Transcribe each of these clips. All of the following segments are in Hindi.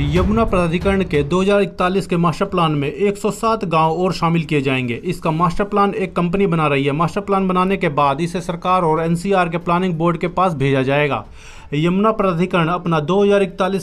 यमुना प्राधिकरण के 2041 के मास्टर प्लान में 107 गांव और शामिल किए जाएंगे इसका मास्टर प्लान एक कंपनी बना रही है मास्टर प्लान बनाने के बाद इसे सरकार और एनसीआर के प्लानिंग बोर्ड के पास भेजा जाएगा यमुना प्राधिकरण अपना दो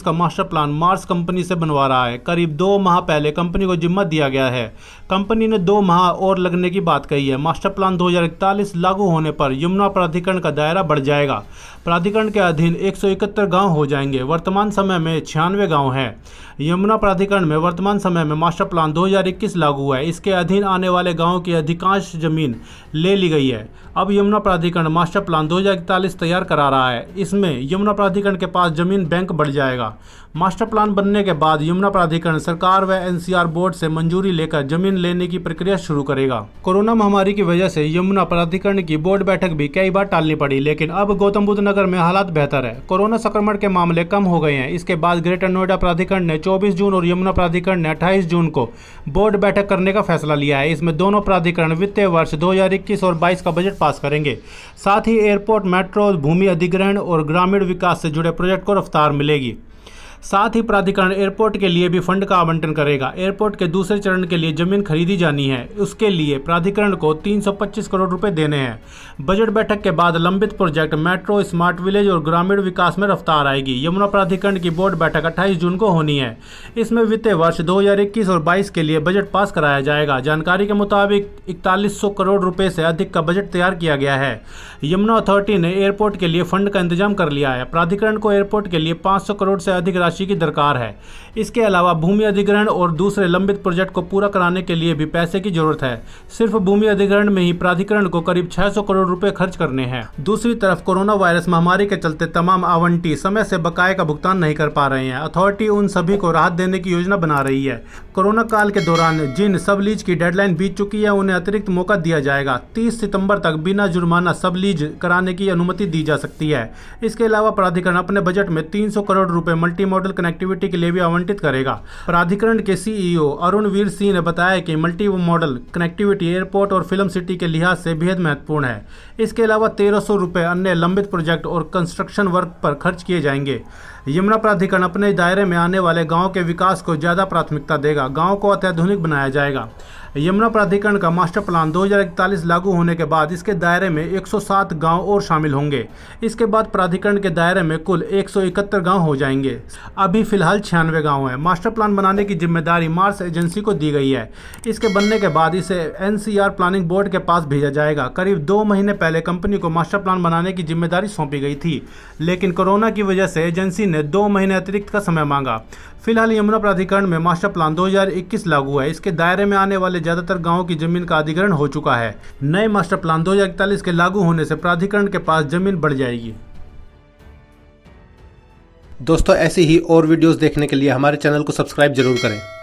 का मास्टर प्लान मार्स कंपनी से बनवा रहा है करीब दो माह पहले कंपनी को जिम्मा दिया गया है कंपनी ने दो माह और लगने की बात कही है मास्टर प्लान दो लागू होने पर यमुना प्राधिकरण का दायरा बढ़ जाएगा प्राधिकरण के अधीन एक गांव हो जाएंगे वर्तमान समय में छियानवे गांव हैं यमुना प्राधिकरण में वर्तमान समय में मास्टर प्लान 2021 लागू हुआ है इसके अधीन आने वाले गांवों की अधिकांश जमीन ले ली गई है अब यमुना प्राधिकरण मास्टर प्लान दो तैयार करा रहा है इसमें यमुना प्राधिकरण के पास जमीन बैंक बढ़ जाएगा मास्टर प्लान बनने के बाद यमुना प्राधिकरण सरकार व एनसीआर बोर्ड से मंजूरी लेकर जमीन लेने की प्रक्रिया शुरू करेगा कोरोना महामारी की वजह से यमुना प्राधिकरण की बोर्ड बैठक भी कई बार टालनी पड़ी लेकिन अब गौतम बुद्ध नगर में हालात बेहतर है कोरोना संक्रमण के मामले कम हो गए हैं इसके बाद ग्रेटर नोएडा प्राधिकरण ने चौबीस जून और यमुना प्राधिकरण ने अट्ठाईस जून को बोर्ड बैठक करने का फैसला लिया है इसमें दोनों प्राधिकरण वित्तीय वर्ष दो और बाईस का बजट पास करेंगे साथ ही एयरपोर्ट मेट्रो भूमि अधिग्रहण और ग्रामीण विकास से जुड़े प्रोजेक्ट को रफ्तार मिलेगी साथ ही प्राधिकरण एयरपोर्ट के लिए भी फंड का आवंटन करेगा एयरपोर्ट के दूसरे चरण के लिए जमीन खरीदी जानी है उसके लिए प्राधिकरण को 325 करोड़ रुपए देने हैं बजट बैठक के बाद लंबित प्रोजेक्ट मेट्रो स्मार्ट विलेज और ग्रामीण विकास में रफ्तार आएगी यमुना प्राधिकरण की बोर्ड बैठक अट्ठाईस जून को होनी है इसमें वित्तीय वर्ष दो और बाईस के लिए बजट पास कराया जाएगा जानकारी के मुताबिक इकतालीस करोड़ रुपये से अधिक का बजट तैयार किया गया है यमुना अथॉरिटी ने एयरपोर्ट के लिए फंड का इंतजाम कर लिया है प्राधिकरण को एयरपोर्ट के लिए पांच करोड़ से अधिक राशि की दरकार है इसके अलावा भूमि अधिग्रहण और दूसरे लंबित प्रोजेक्ट को पूरा कराने के लिए भी पैसे की जरूरत है सिर्फ भूमि अधिग्रहण में ही प्राधिकरण को करीब 600 करोड़ रुपए खर्च करने हैं दूसरी तरफ कोरोना वायरस महामारी के चलते तमाम आवंटी समय से बकाए का भुगतान नहीं कर पा रहे हैं अथॉरिटी उन सभी को राहत देने की योजना बना रही है कोरोना काल के दौरान जिन सब लीज की डेडलाइन बीत चुकी है उन्हें अतिरिक्त मौका दिया जाएगा तीस सितम्बर तक बिना जुर्माना सब लीज कराने की अनुमति दी जा सकती है इसके अलावा प्राधिकरण अपने बजट में तीन करोड़ रूपए मल्टी मल्टीमॉडल कनेक्टिविटी के लिए भी आवंटित करेगा प्राधिकरण के सीईओ e अरुण वीर सिंह ने बताया कि मल्टी मॉडल कनेक्टिविटी एयरपोर्ट और फिल्म सिटी के लिहाज से बेहद महत्वपूर्ण है इसके अलावा तेरह सौ अन्य लंबित प्रोजेक्ट और कंस्ट्रक्शन वर्क पर खर्च किए जाएंगे यमुना प्राधिकरण अपने दायरे में आने वाले गाँव के विकास को ज़्यादा प्राथमिकता देगा गाँव को अत्याधुनिक बनाया जाएगा यमुना प्राधिकरण का मास्टर प्लान 2041 लागू होने के बाद इसके दायरे में 107 गांव और शामिल होंगे इसके बाद प्राधिकरण के दायरे में कुल 171 गांव हो जाएंगे अभी फिलहाल छियानवे गाँव हैं मास्टर प्लान बनाने की जिम्मेदारी मार्स एजेंसी को दी गई है इसके बनने के बाद इसे एन प्लानिंग बोर्ड के पास भेजा जाएगा करीब दो महीने पहले कंपनी को मास्टर प्लान बनाने की जिम्मेदारी सौंपी गई थी लेकिन कोरोना की वजह से एजेंसी ने दो महीने अतिरिक्त का समय मांगा फिलहाल यमुना प्राधिकरण में मास्टर प्लान 2021 लागू है इसके दायरे में आने वाले वाले ज्यादातर गाँव की जमीन का अधिग्रहण हो चुका है नए मास्टर प्लान दो के लागू होने से प्राधिकरण के पास जमीन बढ़ जाएगी दोस्तों ऐसी ही और वीडियोस देखने के लिए हमारे चैनल को सब्सक्राइब जरूर करें